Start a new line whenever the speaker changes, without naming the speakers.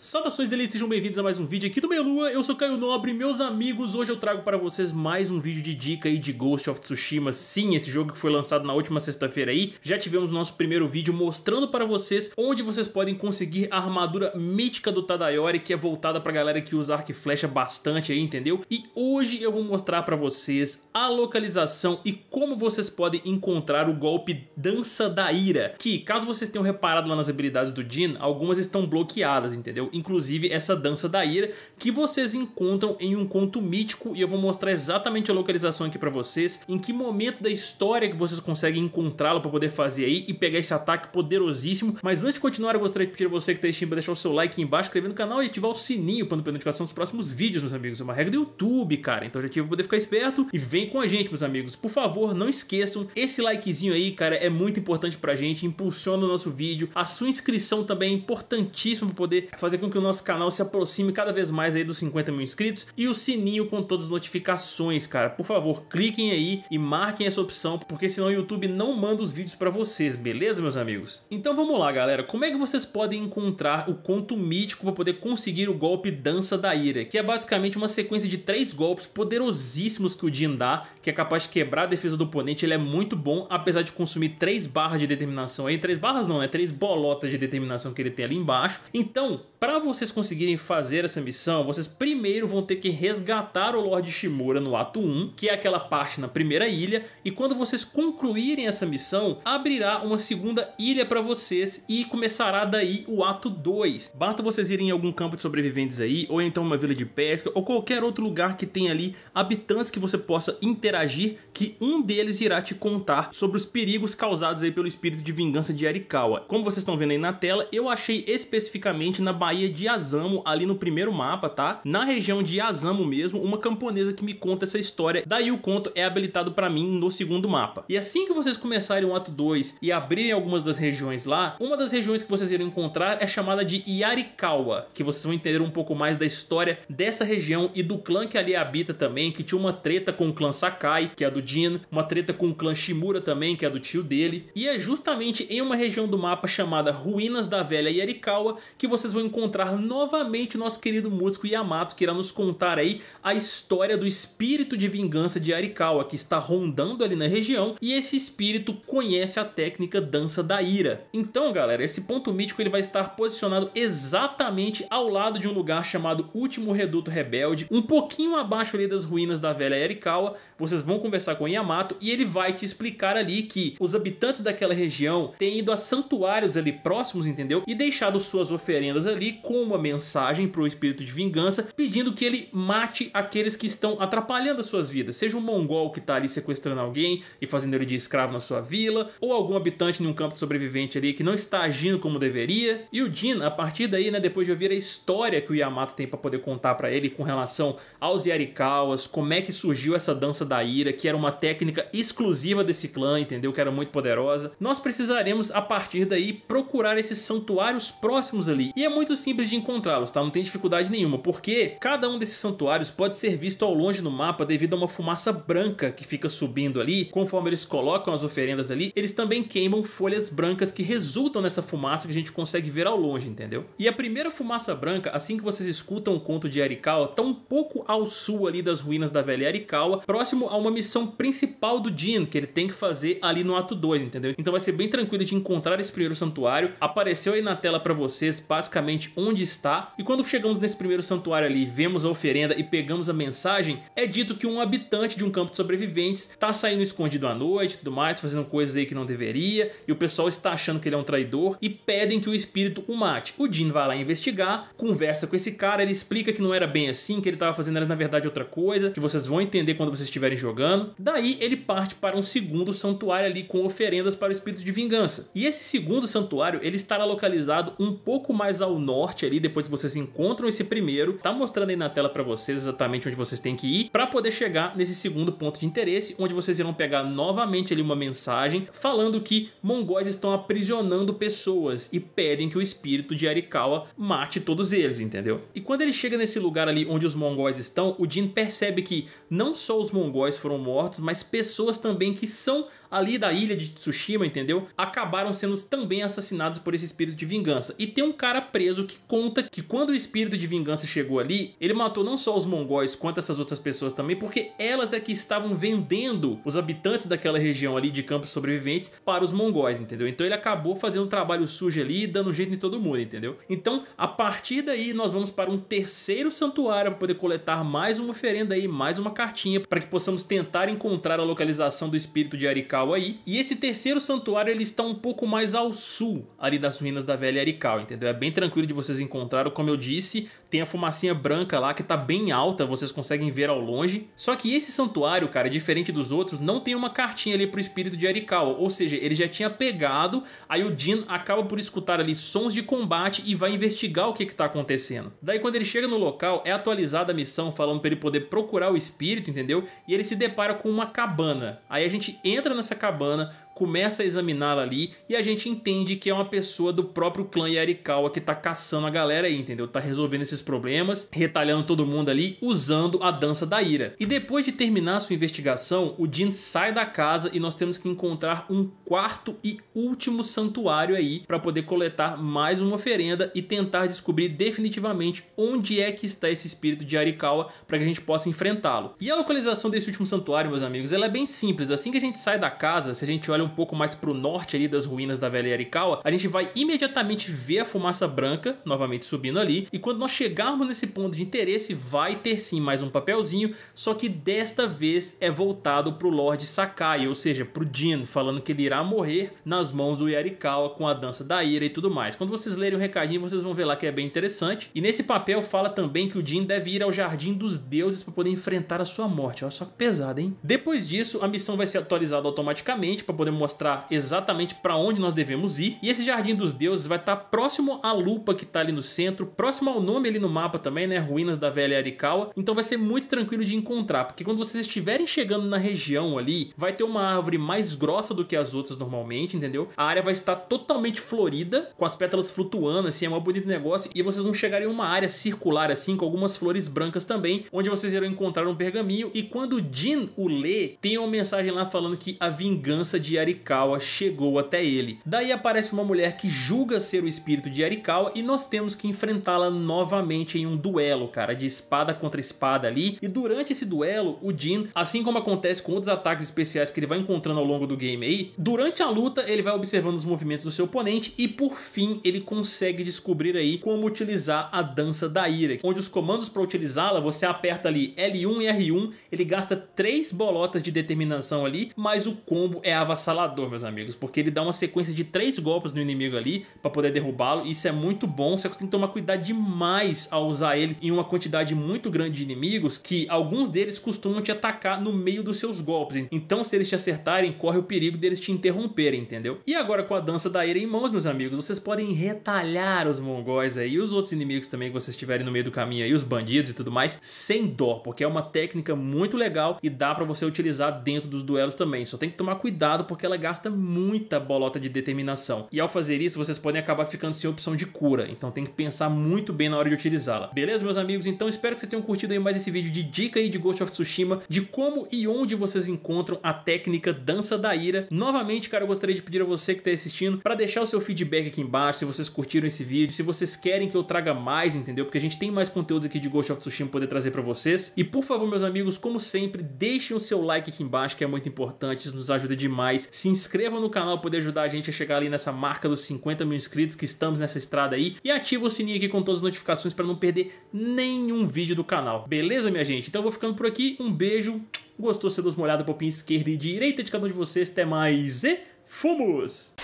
Saudações deles, sejam bem-vindos a mais um vídeo aqui do Meio Lua, eu sou Caio Nobre, meus amigos, hoje eu trago para vocês mais um vídeo de dica aí de Ghost of Tsushima, sim, esse jogo que foi lançado na última sexta-feira aí, já tivemos nosso primeiro vídeo mostrando para vocês onde vocês podem conseguir a armadura mítica do Tadayori, que é voltada a galera que usa arco e flecha bastante aí, entendeu? E hoje eu vou mostrar para vocês a localização e como vocês podem encontrar o golpe Dança da Ira, que caso vocês tenham reparado lá nas habilidades do Jin, algumas estão bloqueadas, entendeu? inclusive essa dança da ira que vocês encontram em um conto mítico e eu vou mostrar exatamente a localização aqui para vocês, em que momento da história que vocês conseguem encontrá-la para poder fazer aí e pegar esse ataque poderosíssimo. Mas antes de continuar, eu gostaria de pedir a você que está assistindo para deixar o seu like embaixo, inscrever no canal e ativar o sininho para não perder notificação dos próximos vídeos, meus amigos. É uma regra do YouTube, cara, então já tive para poder ficar esperto e vem com a gente, meus amigos. Por favor, não esqueçam, esse likezinho aí, cara, é muito importante pra gente, impulsiona o nosso vídeo. A sua inscrição também é importantíssima para poder fazer fazer com que o nosso canal se aproxime cada vez mais aí dos 50 mil inscritos e o sininho com todas as notificações, cara. Por favor, cliquem aí e marquem essa opção, porque senão o YouTube não manda os vídeos para vocês, beleza, meus amigos? Então vamos lá, galera. Como é que vocês podem encontrar o conto mítico para poder conseguir o golpe Dança da Ira, que é basicamente uma sequência de três golpes poderosíssimos que o Jin dá, que é capaz de quebrar a defesa do oponente. Ele é muito bom, apesar de consumir três barras de determinação aí. Três barras não, é né? três bolotas de determinação que ele tem ali embaixo. Então, para para vocês conseguirem fazer essa missão, vocês primeiro vão ter que resgatar o Lord Shimura no ato 1, que é aquela parte na primeira ilha, e quando vocês concluírem essa missão, abrirá uma segunda ilha para vocês e começará daí o ato 2. Basta vocês irem em algum campo de sobreviventes aí, ou então uma vila de pesca, ou qualquer outro lugar que tenha ali habitantes que você possa interagir, que um deles irá te contar sobre os perigos causados aí pelo espírito de vingança de Arikawa. Como vocês estão vendo aí na tela, eu achei especificamente na Bahia de Azamo ali no primeiro mapa, tá? Na região de Azamo mesmo, uma camponesa que me conta essa história. Daí o conto é habilitado pra mim no segundo mapa. E assim que vocês começarem o ato 2 e abrirem algumas das regiões lá, uma das regiões que vocês irão encontrar é chamada de Yarikawa, que vocês vão entender um pouco mais da história dessa região e do clã que ali habita também, que tinha uma treta com o clã Sakai, que é do Jin, uma treta com o clã Shimura também, que é do tio dele. E é justamente em uma região do mapa chamada Ruínas da Velha Yarikawa que vocês vão encontrar encontrar novamente o nosso querido músico Yamato, que irá nos contar aí a história do espírito de vingança de Arikawa, que está rondando ali na região, e esse espírito conhece a técnica Dança da Ira. Então, galera, esse ponto mítico ele vai estar posicionado exatamente ao lado de um lugar chamado Último Reduto Rebelde, um pouquinho abaixo ali das ruínas da velha Erikawa. Vocês vão conversar com Yamato e ele vai te explicar ali que os habitantes daquela região têm ido a santuários ali próximos, entendeu? E deixado suas oferendas ali ali com uma mensagem para o espírito de vingança, pedindo que ele mate aqueles que estão atrapalhando as suas vidas, seja um mongol que está ali sequestrando alguém e fazendo ele de escravo na sua vila, ou algum habitante num campo de sobrevivente ali que não está agindo como deveria. E o Jin, a partir daí, né, depois de ouvir a história que o Yamato tem para poder contar para ele com relação aos Yarikawas, como é que surgiu essa dança da ira, que era uma técnica exclusiva desse clã, entendeu? Que era muito poderosa. Nós precisaremos a partir daí procurar esses santuários próximos ali. E é muito simples de encontrá-los, tá? Não tem dificuldade nenhuma, porque cada um desses santuários pode ser visto ao longe no mapa devido a uma fumaça branca que fica subindo ali. Conforme eles colocam as oferendas ali, eles também queimam folhas brancas que resultam nessa fumaça que a gente consegue ver ao longe, entendeu? E a primeira fumaça branca, assim que vocês escutam o conto de Arikawa, tá um pouco ao sul ali das ruínas da velha Arikawa, próximo a uma missão principal do Jin, que ele tem que fazer ali no ato 2, entendeu? Então vai ser bem tranquilo de encontrar esse primeiro santuário. Apareceu aí na tela para vocês basicamente exatamente onde está. E quando chegamos nesse primeiro santuário ali, vemos a oferenda e pegamos a mensagem, é dito que um habitante de um campo de sobreviventes tá saindo escondido à noite e tudo mais, fazendo coisas aí que não deveria, e o pessoal está achando que ele é um traidor e pedem que o espírito o mate. O Jin vai lá investigar, conversa com esse cara, ele explica que não era bem assim, que ele estava fazendo era na verdade outra coisa, que vocês vão entender quando vocês estiverem jogando. Daí ele parte para um segundo santuário ali com oferendas para o espírito de vingança. E esse segundo santuário, ele estará localizado um pouco mais ao norte morte ali, depois que vocês encontram esse primeiro. Tá mostrando aí na tela para vocês exatamente onde vocês têm que ir para poder chegar nesse segundo ponto de interesse, onde vocês irão pegar novamente ali uma mensagem falando que mongóis estão aprisionando pessoas e pedem que o espírito de Arikawa mate todos eles, entendeu? E quando ele chega nesse lugar ali onde os mongóis estão, o Jin percebe que não só os mongóis foram mortos, mas pessoas também que são ali da ilha de Tsushima, entendeu? Acabaram sendo também assassinados por esse espírito de vingança. E tem um cara preso que conta que quando o espírito de vingança chegou ali, ele matou não só os mongóis quanto essas outras pessoas também, porque elas é que estavam vendendo os habitantes daquela região ali de campos sobreviventes para os mongóis, entendeu? Então ele acabou fazendo um trabalho sujo ali, dando jeito em todo mundo, entendeu? Então, a partir daí, nós vamos para um terceiro santuário para poder coletar mais uma oferenda aí, mais uma cartinha, para que possamos tentar encontrar a localização do espírito de Arikawa aí. E esse terceiro santuário ele está um pouco mais ao sul ali das ruínas da velha Arical, entendeu? É bem tranquilo de vocês encontrarem, como eu disse, tem a fumacinha branca lá que tá bem alta, vocês conseguem ver ao longe. Só que esse santuário, cara, diferente dos outros, não tem uma cartinha ali pro espírito de Arikawa, ou seja, ele já tinha pegado, aí o Jin acaba por escutar ali sons de combate e vai investigar o que que tá acontecendo. Daí quando ele chega no local, é atualizada a missão falando para ele poder procurar o espírito, entendeu? E ele se depara com uma cabana. Aí a gente entra nessa cabana, começa a examiná-la ali e a gente entende que é uma pessoa do próprio clã Yarikawa que tá caçando a galera aí, entendeu? Tá resolvendo esses problemas, retalhando todo mundo ali, usando a dança da ira. E depois de terminar sua investigação, o Jin sai da casa e nós temos que encontrar um quarto e último santuário aí para poder coletar mais uma oferenda e tentar descobrir definitivamente onde é que está esse espírito de Arikawa para que a gente possa enfrentá-lo. E a localização desse último santuário, meus amigos, ela é bem simples. Assim que a gente sai da casa, se a gente olha um um pouco mais pro norte ali das ruínas da velha Yarikawa, a gente vai imediatamente ver a fumaça branca novamente subindo ali. E quando nós chegarmos nesse ponto de interesse, vai ter sim mais um papelzinho, só que desta vez é voltado pro Lord Sakai, ou seja, pro Jin, falando que ele irá morrer nas mãos do Yarikawa com a dança da ira e tudo mais. Quando vocês lerem o recadinho, vocês vão ver lá que é bem interessante. E nesse papel fala também que o Jin deve ir ao Jardim dos Deuses para poder enfrentar a sua morte. Olha só que pesado, hein? Depois disso, a missão vai ser atualizada automaticamente para poder mostrar exatamente para onde nós devemos ir. E esse Jardim dos Deuses vai estar tá próximo à lupa que está ali no centro, próximo ao nome ali no mapa também, né? Ruínas da Velha Arikawa. Então vai ser muito tranquilo de encontrar, porque quando vocês estiverem chegando na região ali, vai ter uma árvore mais grossa do que as outras normalmente, entendeu? A área vai estar totalmente florida, com as pétalas flutuando, assim, é um bonito negócio. E vocês vão chegar em uma área circular, assim, com algumas flores brancas também, onde vocês irão encontrar um pergaminho. E quando Jin o lê, tem uma mensagem lá falando que a vingança de Ari Arikawa chegou até ele. Daí aparece uma mulher que julga ser o espírito de Arikawa e nós temos que enfrentá-la novamente em um duelo, cara, de espada contra espada ali. E durante esse duelo, o Jin, assim como acontece com outros ataques especiais que ele vai encontrando ao longo do game aí, durante a luta ele vai observando os movimentos do seu oponente e por fim ele consegue descobrir aí como utilizar a dança da ira, onde os comandos para utilizá-la você aperta ali L1 e R1, ele gasta três bolotas de determinação ali, mas o combo é avassalador Selador, meus amigos, porque ele dá uma sequência de três golpes no inimigo ali para poder derrubá-lo. Isso é muito bom, só que você tem que tomar cuidado demais ao usar ele em uma quantidade muito grande de inimigos, que alguns deles costumam te atacar no meio dos seus golpes. Então, se eles te acertarem, corre o perigo deles te interromperem, entendeu? E agora com a dança da ira em mãos, meus amigos, vocês podem retalhar os mongóis aí e os outros inimigos também que vocês tiverem no meio do caminho aí, os bandidos e tudo mais, sem dó, porque é uma técnica muito legal e dá para você utilizar dentro dos duelos também. Só tem que tomar cuidado porque ela gasta muita bolota de determinação. E ao fazer isso, vocês podem acabar ficando sem opção de cura, então tem que pensar muito bem na hora de utilizá-la. Beleza, meus amigos? Então espero que vocês tenham curtido aí mais esse vídeo de dica aí de Ghost of Tsushima, de como e onde vocês encontram a técnica Dança da Ira. Novamente, cara, eu gostaria de pedir a você que está assistindo para deixar o seu feedback aqui embaixo, se vocês curtiram esse vídeo, se vocês querem que eu traga mais, entendeu? Porque a gente tem mais conteúdo aqui de Ghost of Tsushima poder trazer para vocês. E por favor, meus amigos, como sempre, deixem o seu like aqui embaixo, que é muito importante, isso nos ajuda demais se inscreva no canal para poder ajudar a gente a chegar ali nessa marca dos 50 mil inscritos que estamos nessa estrada aí. E ativa o sininho aqui com todas as notificações para não perder nenhum vídeo do canal. Beleza, minha gente? Então eu vou ficando por aqui. Um beijo. Gostou? Você dos molhada, popinha esquerda e direita de cada um de vocês. Até mais e fomos!